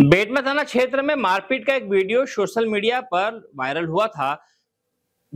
बेटमा थाना क्षेत्र में मारपीट का एक वीडियो सोशल मीडिया पर वायरल हुआ था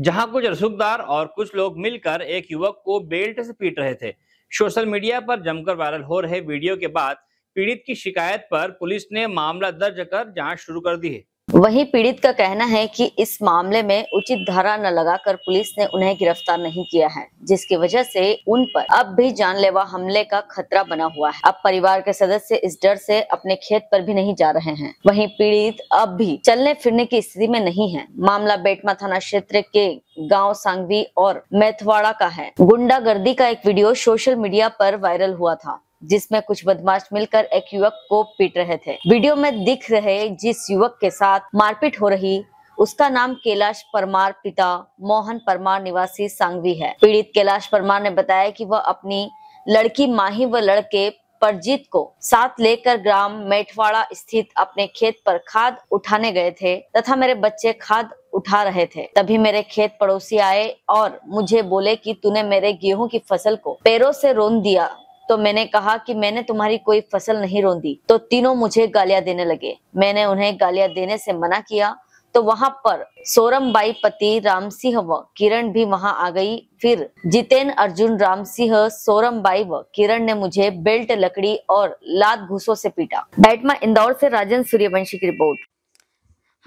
जहां कुछ रसूखदार और कुछ लोग मिलकर एक युवक को बेल्ट से पीट रहे थे सोशल मीडिया पर जमकर वायरल हो रहे वीडियो के बाद पीड़ित की शिकायत पर पुलिस ने मामला दर्ज कर जांच शुरू कर दी है वहीं पीड़ित का कहना है कि इस मामले में उचित धारा न लगाकर पुलिस ने उन्हें गिरफ्तार नहीं किया है जिसकी वजह से उन पर अब भी जानलेवा हमले का खतरा बना हुआ है अब परिवार के सदस्य इस डर से अपने खेत पर भी नहीं जा रहे हैं वहीं पीड़ित अब भी चलने फिरने की स्थिति में नहीं है मामला बेटमा थाना क्षेत्र के गाँव सांगवी और मैथवाड़ा का है गुंडागर्दी का एक वीडियो सोशल मीडिया आरोप वायरल हुआ था जिसमें कुछ बदमाश मिलकर एक युवक को पीट रहे थे वीडियो में दिख रहे जिस युवक के साथ मारपीट हो रही उसका नाम कैलाश परमार पिता मोहन परमार निवासी सांगवी है पीड़ित कैलाश परमार ने बताया कि वह अपनी लड़की माही व लड़के परजीत को साथ लेकर ग्राम मेठवाड़ा स्थित अपने खेत पर खाद उठाने गए थे तथा मेरे बच्चे खाद उठा रहे थे तभी मेरे खेत पड़ोसी आए और मुझे बोले कि तूने मेरे गेहूं की फसल को पैरों से रोन दिया तो मैंने कहा कि मैंने तुम्हारी कोई फसल नहीं रोंदी तो तीनों मुझे गालियां देने लगे मैंने उन्हें गालियां देने से मना किया तो वहां पर सोरम बाई पति राम सिंह व किरण भी वहां आ गई फिर जितेन अर्जुन राम सिंह सोरम बाई व किरण ने मुझे बेल्ट लकड़ी और लात घूसों से पीटा बैटमा इंदौर से राजन सूर्यवंशी की रिपोर्ट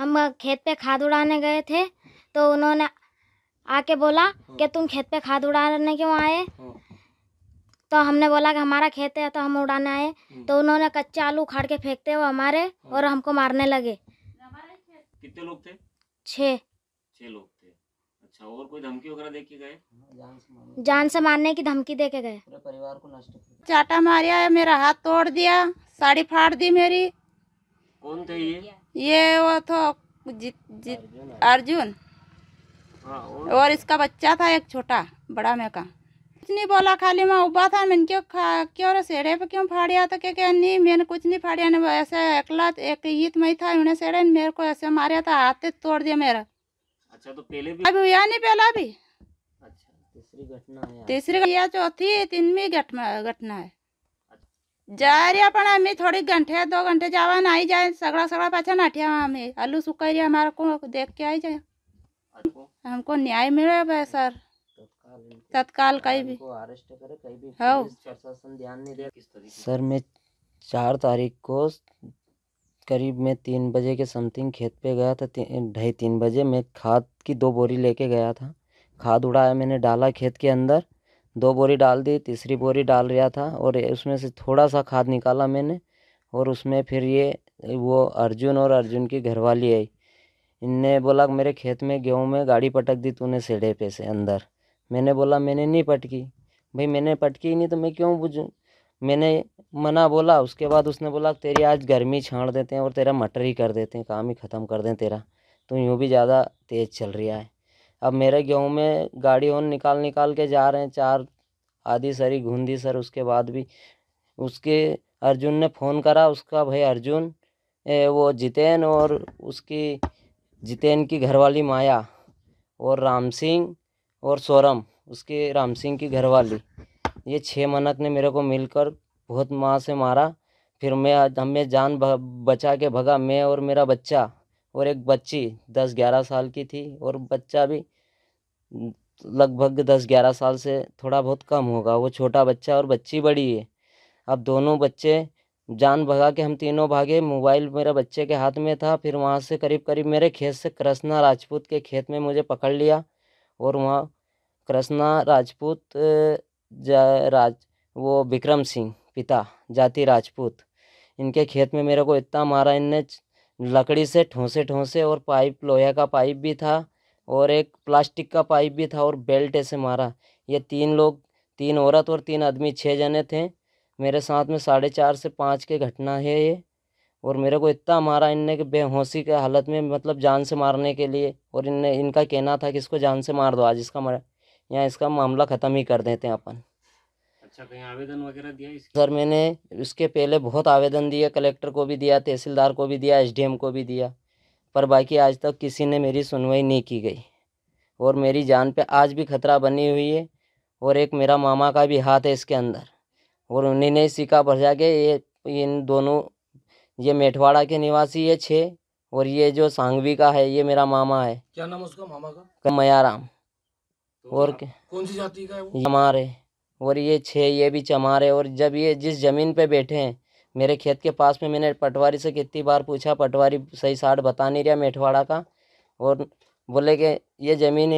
हम खेत पे खाद उड़ाने गए थे तो उन्होंने आके बोला हाँ। कि तुम खेत पे खाद उड़ाने क्यों आए हाँ। तो हमने बोला कि हमारा खेत है तो हम उड़ाने आए हम्म। तो उन्होंने कच्चा आलू उखाड़ के फेंकते वो हमारे हम्म। और हमको मारने लगे कितने लोग थे छः छः लोग थे अच्छा और कोई धमकी वगैरह देके गए जान से मारने की धमकी दे के गए परिवार को नष्ट चाटा मारिया मेरा हाथ तोड़ दिया साड़ी फाड़ दी मेरी कौन थे ये ये वो तो जित जित अर्जुन हाँ, और इसका बच्चा था एक छोटा बड़ा में कुछ नहीं बोला खाली मैं उबा था मैंने क्यों खा क्यों सेड़े पे क्यों फाड़िया तो क्या क्या नहीं मैंने कुछ नहीं फाड़िया ने ऐसे अकला एक ईत में था उन्हें सेड़े मेरे को ऐसे मारिया था हाथ तोड़ दिया मेरा अच्छा तो पहले भी अभी हुआ नहीं पहला भी अच्छा तीसरी घटना है तीसरी या चौथी तीनवी घटना घटना है अच्छा। जा रही पण आम्ही थोडी घंटे दो घंटे जावा ना आई जाए सगड़ा सगड़ा पाछा नाठिया आम्ही आलू सुखा रही हमारे को देख के आई जाए अच्छा। हमको न्याय मिले सर तत्काल कहीं भी अरेस्ट करे कहीं भी हाँ। प्रशासन ध्यान नहीं दे सर मैं चार तारीख को करीब मैं तीन बजे के समथिंग खेत पे गया था ढाई ती, तीन बजे मैं खाद की दो बोरी लेके गया था खाद उड़ाया मैंने डाला खेत के अंदर दो बोरी डाल दी तीसरी बोरी डाल रहा था और उसमें से थोड़ा सा खाद निकाला मैंने और उसमें फिर ये वो अर्जुन और अर्जुन की घरवाली आई इनने बोला मेरे खेत में गेहूँ में गाड़ी पटक दी तूने सेड़े पे से अंदर मैंने बोला मैंने नहीं पटकी भाई मैंने पटकी ही नहीं तो मैं क्यों बुझूँ मैंने मना बोला उसके बाद उसने बोला तेरी आज गर्मी छाड़ देते हैं और तेरा मटर ही कर देते हैं काम ही ख़त्म कर दें तेरा तो यूँ भी ज़्यादा तेज़ चल रहा है अब मेरे गेहूँ में गाड़ी ऑन निकाल निकाल के जा रहे हैं चार आधी सरी घूंदी सर उसके बाद भी उसके अर्जुन ने फ़ोन करा उसका भाई अर्जुन ए, वो जितेन और उसकी जितेन की घरवाली माया और राम सिंह और सोरम उसके राम सिंह की घरवाली ये छः मनक ने मेरे को मिलकर बहुत माँ से मारा फिर मैं हमें जान बचा के भगा मैं और मेरा बच्चा और एक बच्ची दस ग्यारह साल की थी और बच्चा भी लगभग दस ग्यारह साल से थोड़ा बहुत कम होगा वो छोटा बच्चा और बच्ची बड़ी है अब दोनों बच्चे जान भगा के हम तीनों भागे मोबाइल मेरे बच्चे के हाथ में था फिर वहाँ से करीब करीब मेरे खेत से कृष्णा राजपूत के खेत में मुझे पकड़ लिया और वहाँ कृष्णा राजपूत जा राज वो विक्रम सिंह पिता जाति राजपूत इनके खेत में मेरे को इतना मारा इनने लकड़ी से ठोंसे ठोंसे और पाइप लोहे का पाइप भी था और एक प्लास्टिक का पाइप भी था और बेल्ट ऐसे मारा ये तीन लोग तीन औरत और तीन आदमी छः जने थे मेरे साथ में साढ़े चार से पाँच के घटना है ये और मेरे को इतना मारा इनने कि बेहोशी के हालत में मतलब जान से मारने के लिए और इनने इनका कहना था कि इसको जान से मार दो आज इसका मर यहाँ इसका मामला ख़त्म ही कर देते हैं अपन अच्छा कहीं आवेदन वगैरह दिया इसके? सर मैंने इसके पहले बहुत आवेदन दिए कलेक्टर को भी दिया तहसीलदार को भी दिया एसडीएम को भी दिया पर बाकी आज तक किसी ने मेरी सुनवाई नहीं की गई और मेरी जान पर आज भी खतरा बनी हुई है और एक मेरा मामा का भी हाथ है इसके अंदर और उन्हीं ने सीखा भर जाके ये इन दोनों ये मेठवाड़ा के निवासी है छे और ये जो सांगवी का है ये मेरा मामा है क्या नाम उसका मामा का मयाराम तो और कौन सी जाति का है चमार है और ये छे ये भी चमार है और जब ये जिस ज़मीन पे बैठे हैं मेरे खेत के पास में मैंने पटवारी से कितनी बार पूछा पटवारी सही साठ बता नहीं रहा मेठवाड़ा का और बोले कि ये ज़मीन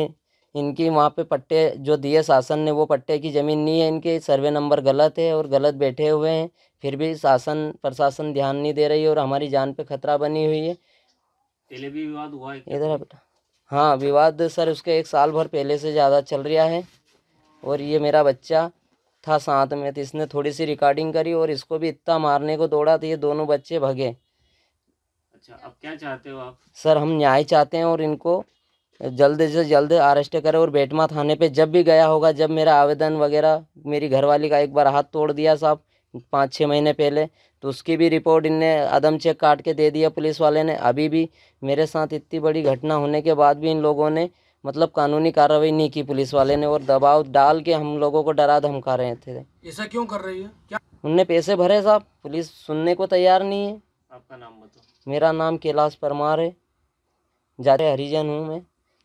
इनकी वहाँ पे पट्टे जो दिए शासन ने वो पट्टे की ज़मीन नहीं है इनके सर्वे नंबर गलत है और गलत बैठे हुए हैं फिर भी शासन प्रशासन ध्यान नहीं दे रही और हमारी जान पे खतरा बनी हुई है पहले भी विवाद हुआ है इधर बेटा हाँ विवाद सर उसके एक साल भर पहले से ज़्यादा चल रहा है और ये मेरा बच्चा था साथ में तो इसने थोड़ी सी रिकॉर्डिंग करी और इसको भी इतना मारने को दौड़ा तो ये दोनों बच्चे भगे अच्छा अब क्या चाहते हो आप सर हम न्याय चाहते हैं और इनको जल्द से जल्द अरेस्ट करे और बेटमा थाने पे जब भी गया होगा जब मेरा आवेदन वगैरह मेरी घरवाली का एक बार हाथ तोड़ दिया साहब पाँच छः महीने पहले तो उसकी भी रिपोर्ट इनने अदम चेक काट के दे दिया पुलिस वाले ने अभी भी मेरे साथ इतनी बड़ी घटना होने के बाद भी इन लोगों ने मतलब कानूनी कार्रवाई नहीं की पुलिस वाले ने और दबाव डाल के हम लोगों को डरा धमका रहे थे ऐसा क्यों कर रही है क्या उनने पैसे भरे साहब पुलिस सुनने को तैयार नहीं है आपका नाम बताओ मेरा नाम कैलाश परमार है जाते हरिजन हूँ मैं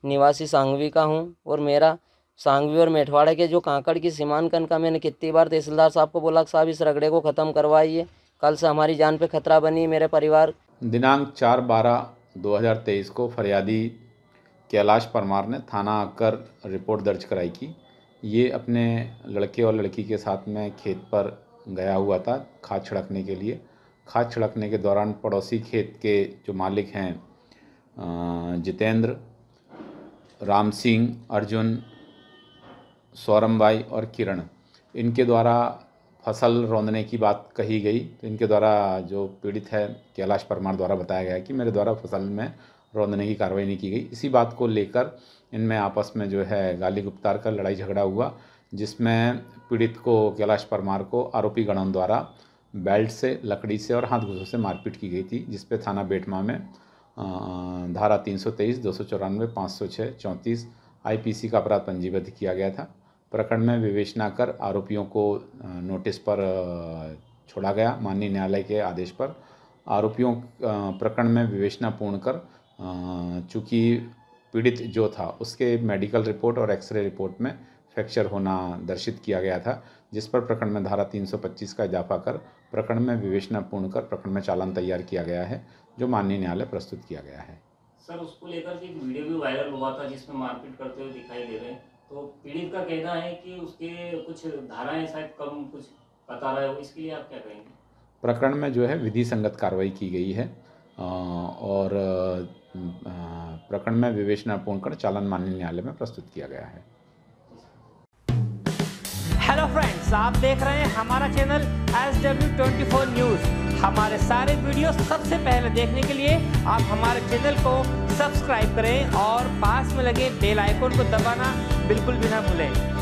निवासी सांगवी का हूँ और मेरा सांगवी और मेठवाड़े के जो कांकड़ की सीमांकन का मैंने कितनी बार तहसीलदार साहब को बोला साहब इस रगड़े को ख़त्म करवाइए कल से हमारी जान पे खतरा बनी मेरे परिवार दिनांक चार बारह दो हज़ार तेईस को फरियादी कैलाश परमार ने थाना आकर रिपोर्ट दर्ज कराई की ये अपने लड़के और लड़की के साथ में खेत पर गया हुआ था खाद छिड़कने के लिए खाद छिड़कने के दौरान पड़ोसी खेत के जो मालिक हैं जितेंद्र राम सिंह अर्जुन सौरम भाई और किरण इनके द्वारा फसल रौंदने की बात कही गई तो इनके द्वारा जो पीड़ित है कैलाश परमार द्वारा बताया गया कि मेरे द्वारा फसल में रौंदने की कार्रवाई नहीं की गई इसी बात को लेकर इनमें आपस में जो है गाली गुप्तार कर लड़ाई झगड़ा हुआ जिसमें पीड़ित को कैलाश परमार को आरोपी गणों द्वारा बेल्ट से लकड़ी से और हाथ घुसों से मारपीट की गई थी जिसपे थाना बेटमा में धारा 323, चौंतीस आई पी सी का अपराध पंजीबद्ध किया गया था प्रकरण में विवेचना कर आरोपियों को नोटिस पर छोड़ा गया माननीय न्यायालय के आदेश पर आरोपियों प्रकरण में विवेचना पूर्ण कर चूँकि पीड़ित जो था उसके मेडिकल रिपोर्ट और एक्सरे रिपोर्ट में फ्रैक्चर होना दर्शित किया गया था जिस पर प्रकरण में धारा 325 का इजाफा कर प्रकरण में विवेचना पूर्ण कर प्रकरण में चालान तैयार किया गया है जो माननीय न्यायालय प्रस्तुत किया गया है सर उसको लेकर एक वीडियो भी वायरल हुआ था जिसमें मारपीट करते हुए दिखाई दे रहे हैं तो पीड़ित का कहना है कि उसके कुछ धाराएं शायद कम कुछ बता रहा है इसके लिए आप क्या कहेंगे प्रकरण में जो है विधि संगत कार्रवाई की गई है और प्रकरण में विवेचना पूर्ण कर चालन माननीय न्यायालय में प्रस्तुत किया गया है हेलो फ्रेंड्स आप देख रहे हैं हमारा channel S W twenty four news हमारे सारे वीडियो सबसे पहले देखने के लिए आप हमारे चैनल को सब्सक्राइब करें और पास में लगे बेल आइकोन को दबाना बिल्कुल भी ना भूलें